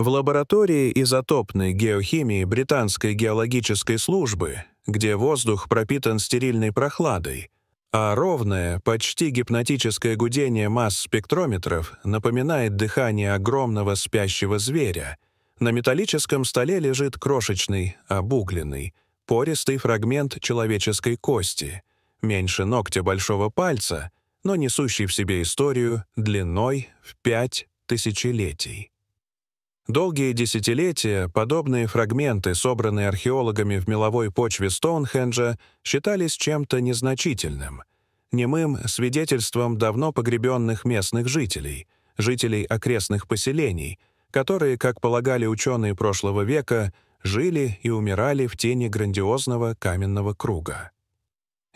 В лаборатории изотопной геохимии Британской геологической службы, где воздух пропитан стерильной прохладой, а ровное, почти гипнотическое гудение масс спектрометров напоминает дыхание огромного спящего зверя. На металлическом столе лежит крошечный, обугленный, пористый фрагмент человеческой кости, меньше ногтя большого пальца, но несущий в себе историю длиной в пять тысячелетий. Долгие десятилетия подобные фрагменты, собранные археологами в меловой почве Стоунхенджа, считались чем-то незначительным, немым свидетельством давно погребенных местных жителей, жителей окрестных поселений, которые, как полагали ученые прошлого века, жили и умирали в тени грандиозного каменного круга.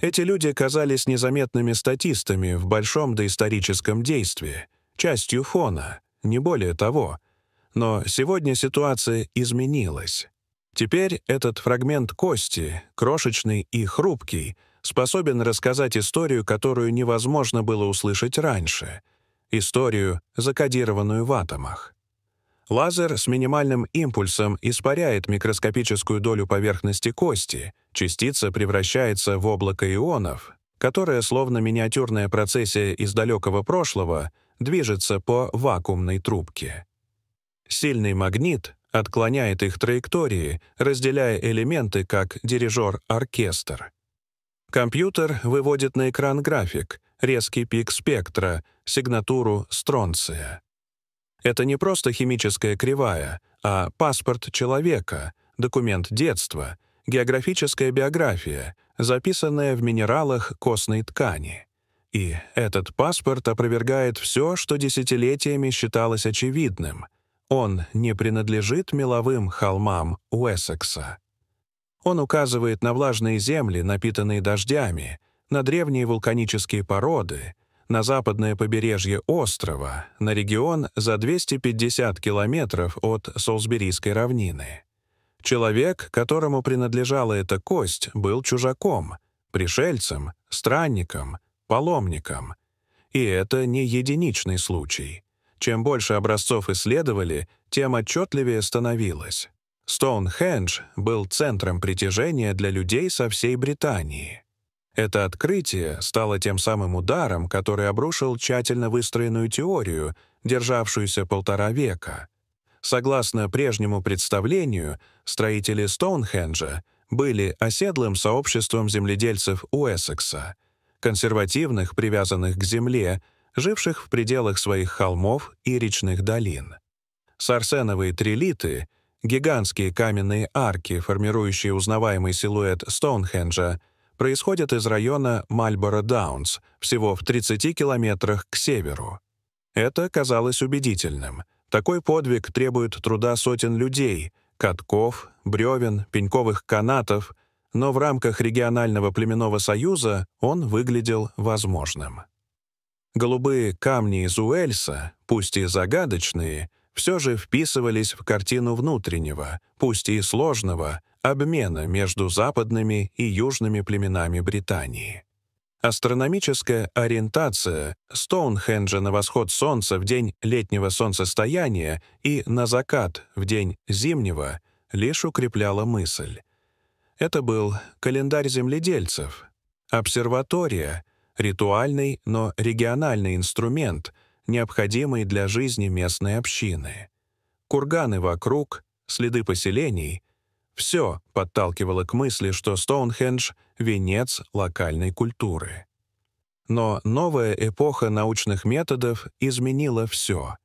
Эти люди казались незаметными статистами в большом доисторическом действии, частью фона, не более того — но сегодня ситуация изменилась. Теперь этот фрагмент кости, крошечный и хрупкий, способен рассказать историю, которую невозможно было услышать раньше, историю, закодированную в атомах. Лазер с минимальным импульсом испаряет микроскопическую долю поверхности кости, частица превращается в облако ионов, которое, словно миниатюрная процессия из далекого прошлого, движется по вакуумной трубке. Сильный магнит отклоняет их траектории, разделяя элементы как дирижер-оркестр. Компьютер выводит на экран график, резкий пик спектра, сигнатуру стронция. Это не просто химическая кривая, а паспорт человека, документ детства, географическая биография, записанная в минералах костной ткани. И этот паспорт опровергает все, что десятилетиями считалось очевидным, он не принадлежит меловым холмам Уэссекса. Он указывает на влажные земли, напитанные дождями, на древние вулканические породы, на западное побережье острова, на регион за 250 километров от Солсберийской равнины. Человек, которому принадлежала эта кость, был чужаком, пришельцем, странником, паломником. И это не единичный случай. Чем больше образцов исследовали, тем отчетливее становилось. Стоунхендж был центром притяжения для людей со всей Британии. Это открытие стало тем самым ударом, который обрушил тщательно выстроенную теорию, державшуюся полтора века. Согласно прежнему представлению, строители Стоунхенджа были оседлым сообществом земледельцев Уэссекса, консервативных, привязанных к земле, живших в пределах своих холмов и речных долин. Сарсеновые трилиты — гигантские каменные арки, формирующие узнаваемый силуэт Стоунхенджа, происходят из района Мальборо-Даунс, всего в 30 километрах к северу. Это казалось убедительным. Такой подвиг требует труда сотен людей — катков, бревен, пеньковых канатов — но в рамках регионального племенного союза он выглядел возможным. Голубые камни из Уэльса, пусть и загадочные, все же вписывались в картину внутреннего, пусть и сложного, обмена между западными и южными племенами Британии. Астрономическая ориентация Стоунхенджа на восход Солнца в день летнего солнцестояния и на закат в день зимнего лишь укрепляла мысль. Это был календарь земледельцев, обсерватория — ритуальный, но региональный инструмент, необходимый для жизни местной общины. Курганы вокруг, следы поселений — все подталкивало к мысли, что Стоунхендж — венец локальной культуры. Но новая эпоха научных методов изменила все.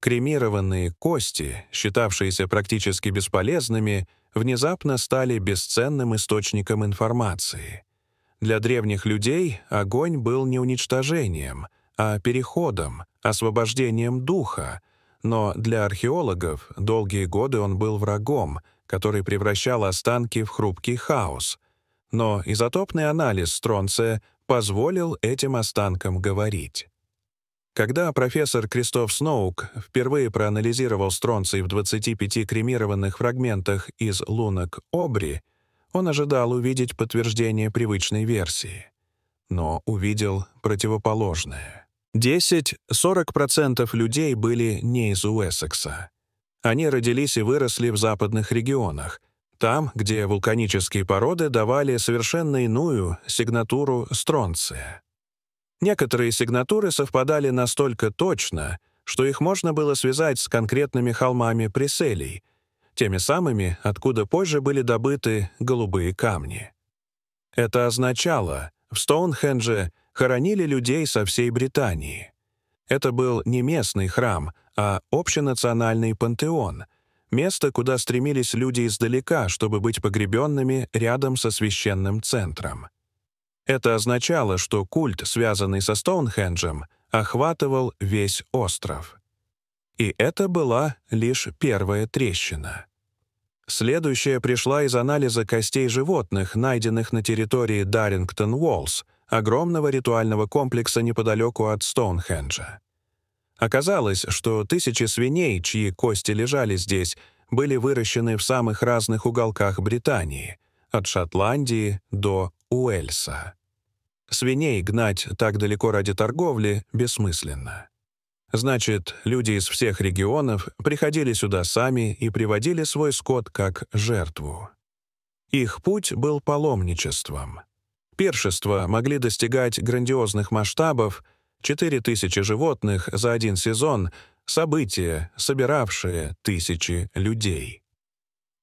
Кремированные кости, считавшиеся практически бесполезными, внезапно стали бесценным источником информации — для древних людей огонь был не уничтожением, а переходом, освобождением духа, но для археологов долгие годы он был врагом, который превращал останки в хрупкий хаос. Но изотопный анализ стронция позволил этим останкам говорить. Когда профессор Кристоф Сноук впервые проанализировал стронций в 25 кремированных фрагментах из лунок Обри, он ожидал увидеть подтверждение привычной версии, но увидел противоположное. 10-40% людей были не из Уэссекса. Они родились и выросли в западных регионах, там, где вулканические породы давали совершенно иную сигнатуру стронция. Некоторые сигнатуры совпадали настолько точно, что их можно было связать с конкретными холмами Преселий — теми самыми, откуда позже были добыты голубые камни. Это означало, в Стоунхендже хоронили людей со всей Британии. Это был не местный храм, а общенациональный пантеон, место, куда стремились люди издалека, чтобы быть погребенными рядом со священным центром. Это означало, что культ, связанный со Стоунхенджем, охватывал весь остров. И это была лишь первая трещина. Следующая пришла из анализа костей животных, найденных на территории Дарингтон-Уоллс, огромного ритуального комплекса неподалеку от Стоунхенджа. Оказалось, что тысячи свиней, чьи кости лежали здесь, были выращены в самых разных уголках Британии, от Шотландии до Уэльса. Свиней гнать так далеко ради торговли бессмысленно. Значит, люди из всех регионов приходили сюда сами и приводили свой скот как жертву. Их путь был паломничеством. Першества могли достигать грандиозных масштабов, 4000 животных за один сезон, события, собиравшие тысячи людей.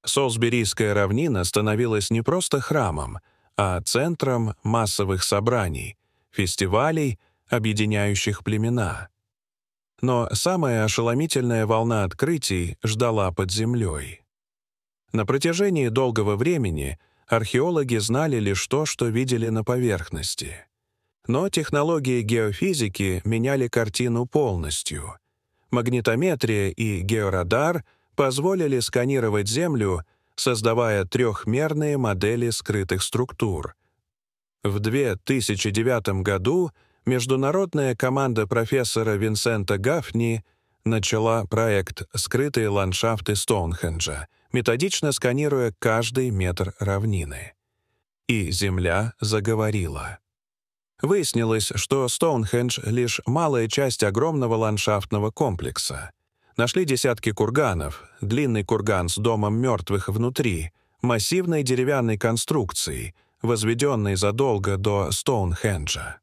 Солсберийская равнина становилась не просто храмом, а центром массовых собраний, фестивалей, объединяющих племена — но самая ошеломительная волна открытий ждала под землей. На протяжении долгого времени археологи знали лишь то, что видели на поверхности. Но технологии геофизики меняли картину полностью. Магнитометрия и георадар позволили сканировать Землю, создавая трехмерные модели скрытых структур. В 2009 году международная команда профессора Винсента Гафни начала проект «Скрытые ландшафты Стоунхенджа», методично сканируя каждый метр равнины. И Земля заговорила. Выяснилось, что Стоунхендж — лишь малая часть огромного ландшафтного комплекса. Нашли десятки курганов, длинный курган с домом мертвых внутри, массивной деревянной конструкцией, возведенной задолго до Стоунхенджа.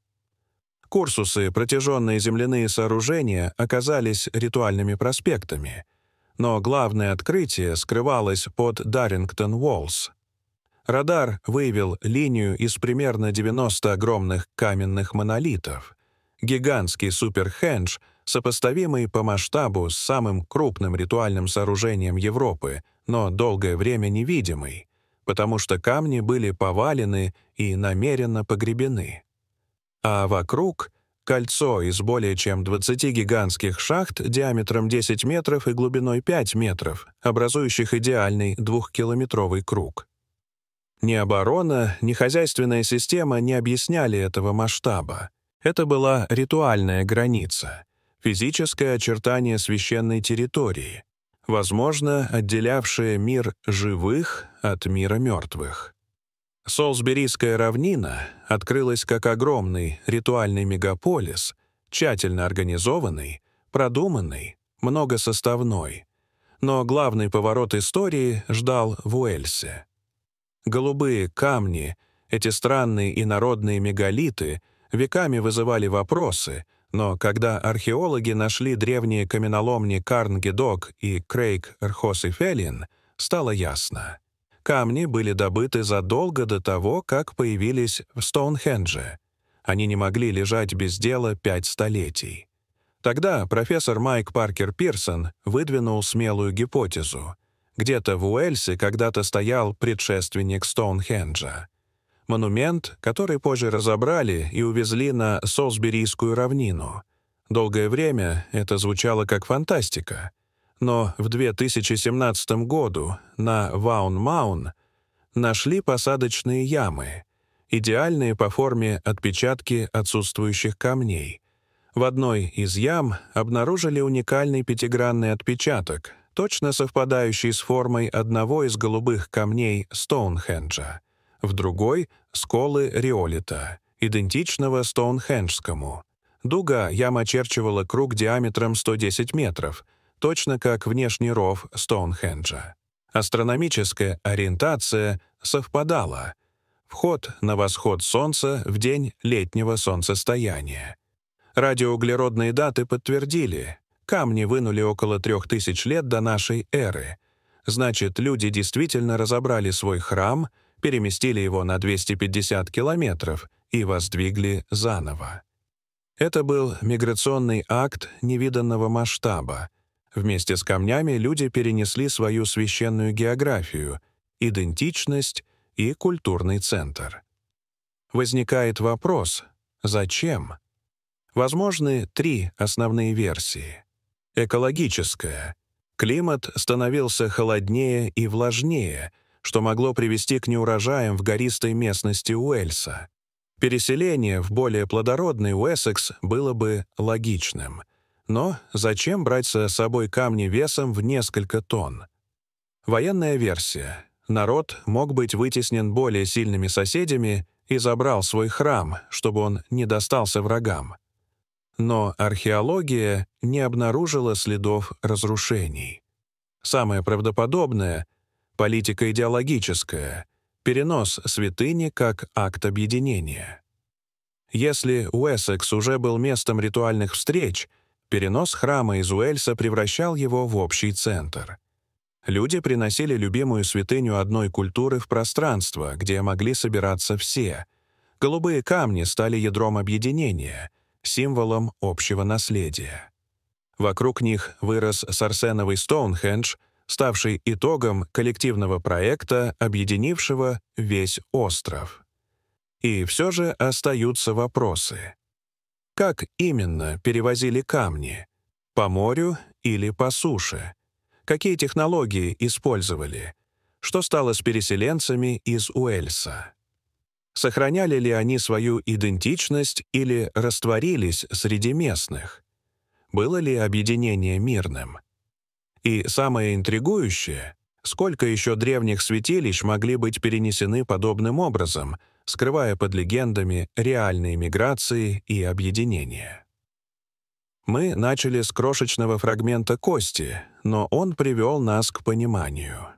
Курсусы, протяженные земляные сооружения, оказались ритуальными проспектами. Но главное открытие скрывалось под Даррингтон-Уоллс. Радар выявил линию из примерно 90 огромных каменных монолитов. Гигантский суперхендж, сопоставимый по масштабу с самым крупным ритуальным сооружением Европы, но долгое время невидимый, потому что камни были повалены и намеренно погребены а вокруг — кольцо из более чем 20 гигантских шахт диаметром 10 метров и глубиной 5 метров, образующих идеальный двухкилометровый круг. Ни оборона, ни хозяйственная система не объясняли этого масштаба. Это была ритуальная граница, физическое очертание священной территории, возможно, отделявшее мир живых от мира мертвых. Солсберийская равнина открылась как огромный ритуальный мегаполис, тщательно организованный, продуманный, многосоставной. Но главный поворот истории ждал в Уэльсе. Голубые камни, эти странные и народные мегалиты веками вызывали вопросы, но когда археологи нашли древние каменоломни Карнгедок и Крейг Рхос и Фелин, стало ясно. Камни были добыты задолго до того, как появились в Стоунхендже. Они не могли лежать без дела пять столетий. Тогда профессор Майк Паркер Пирсон выдвинул смелую гипотезу. Где-то в Уэльсе когда-то стоял предшественник Стоунхенджа. Монумент, который позже разобрали и увезли на Солсберийскую равнину. Долгое время это звучало как фантастика — но в 2017 году на Ваун-Маун нашли посадочные ямы, идеальные по форме отпечатки отсутствующих камней. В одной из ям обнаружили уникальный пятигранный отпечаток, точно совпадающий с формой одного из голубых камней Стоунхенджа, в другой — сколы Риолита, идентичного Стоунхенджскому. Дуга яма очерчивала круг диаметром 110 метров — точно как внешний ров Стоунхенджа. Астрономическая ориентация совпадала. Вход на восход Солнца в день летнего солнцестояния. Радиоуглеродные даты подтвердили. Камни вынули около 3000 лет до нашей эры. Значит, люди действительно разобрали свой храм, переместили его на 250 километров и воздвигли заново. Это был миграционный акт невиданного масштаба — Вместе с камнями люди перенесли свою священную географию, идентичность и культурный центр. Возникает вопрос, зачем? Возможны три основные версии. Экологическая. Климат становился холоднее и влажнее, что могло привести к неурожаям в гористой местности Уэльса. Переселение в более плодородный Уэссекс было бы логичным — но зачем брать с собой камни весом в несколько тонн? Военная версия. Народ мог быть вытеснен более сильными соседями и забрал свой храм, чтобы он не достался врагам. Но археология не обнаружила следов разрушений. Самое правдоподобное — политика идеологическая, перенос святыни как акт объединения. Если Уэссекс уже был местом ритуальных встреч — Перенос храма из Уэльса превращал его в общий центр. Люди приносили любимую святыню одной культуры в пространство, где могли собираться все. Голубые камни стали ядром объединения, символом общего наследия. Вокруг них вырос сарсеновый Стоунхендж, ставший итогом коллективного проекта, объединившего весь остров. И все же остаются вопросы. Как именно перевозили камни? По морю или по суше? Какие технологии использовали? Что стало с переселенцами из Уэльса? Сохраняли ли они свою идентичность или растворились среди местных? Было ли объединение мирным? И самое интригующее, сколько еще древних святилищ могли быть перенесены подобным образом — скрывая под легендами реальные миграции и объединения. Мы начали с крошечного фрагмента кости, но он привел нас к пониманию.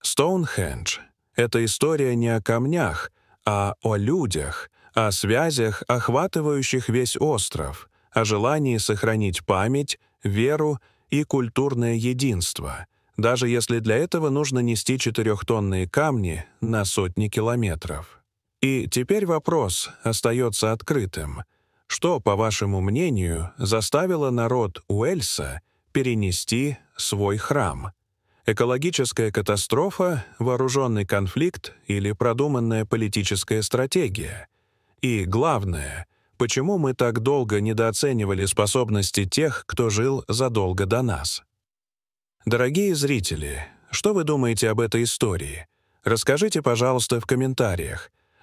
Стоунхендж — это история не о камнях, а о людях, о связях, охватывающих весь остров, о желании сохранить память, веру и культурное единство, даже если для этого нужно нести четырехтонные камни на сотни километров. И теперь вопрос остается открытым. Что, по вашему мнению, заставило народ Уэльса перенести свой храм? Экологическая катастрофа, вооруженный конфликт или продуманная политическая стратегия? И главное, почему мы так долго недооценивали способности тех, кто жил задолго до нас? Дорогие зрители, что вы думаете об этой истории? Расскажите, пожалуйста, в комментариях –